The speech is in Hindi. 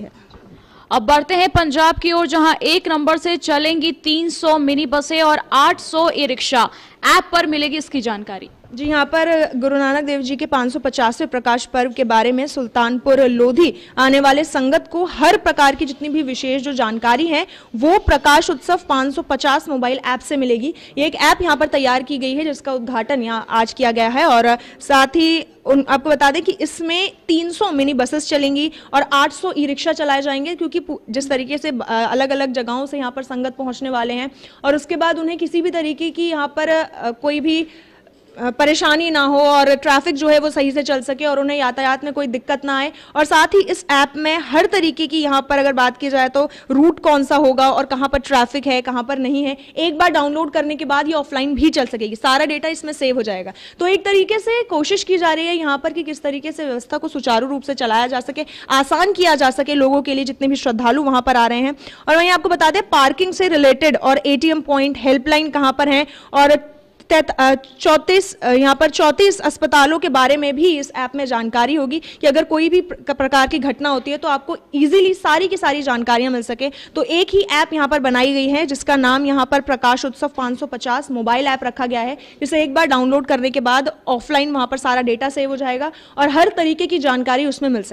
है अब बढ़ते हैं पंजाब की ओर जहां एक नंबर से चलेंगी 300 मिनी बसें और 800 ई रिक्शा ऐप पर मिलेगी इसकी जानकारी जी यहाँ पर गुरु नानक देव जी के 550वें प्रकाश पर्व के बारे में सुल्तानपुर लोधी आने वाले संगत को हर प्रकार की जितनी भी विशेष जो जानकारी है वो प्रकाश उत्सव 550 मोबाइल ऐप से मिलेगी ये एक ऐप यहाँ पर तैयार की गई है जिसका उद्घाटन यहाँ आज किया गया है और साथ ही उन आपको बता दें कि इसमें 300 मिनी बसेस चलेंगी और 800 ई रिक्शा चलाए जाएंगे क्योंकि जिस तरीके से अलग अलग जगहों से यहाँ पर संगत पहुँचने वाले हैं और उसके बाद उन्हें किसी भी तरीके की यहाँ पर कोई भी परेशानी ना हो और ट्रैफिक जो है वो सही से चल सके और उन्हें यातायात में कोई दिक्कत ना आए और साथ ही इस ऐप में हर तरीके की यहाँ पर अगर बात की जाए तो रूट कौन सा होगा और कहाँ पर ट्रैफिक है कहाँ पर नहीं है एक बार डाउनलोड करने के बाद ये ऑफलाइन भी चल सकेगी सारा डेटा इसमें सेव हो जाएगा तो एक तरीके से कोशिश की जा रही है यहाँ पर कि किस तरीके से व्यवस्था को सुचारू रूप से चलाया जा सके आसान किया जा सके लोगों के लिए जितने भी श्रद्धालु वहाँ पर आ रहे हैं और वहीं आपको बता दें पार्किंग से रिलेटेड और ए पॉइंट हेल्पलाइन कहाँ पर है और चौंतीस यहाँ पर चौंतीस अस्पतालों के बारे में भी इस ऐप में जानकारी होगी कि अगर कोई भी प्रकार की घटना होती है तो आपको ईजिली सारी की सारी जानकारियां मिल सके तो एक ही ऐप यहाँ पर बनाई गई है जिसका नाम यहाँ पर प्रकाश उत्सव 550 मोबाइल ऐप रखा गया है जिसे एक बार डाउनलोड करने के बाद ऑफलाइन वहाँ पर सारा डेटा सेव हो जाएगा और हर तरीके की जानकारी उसमें मिल सके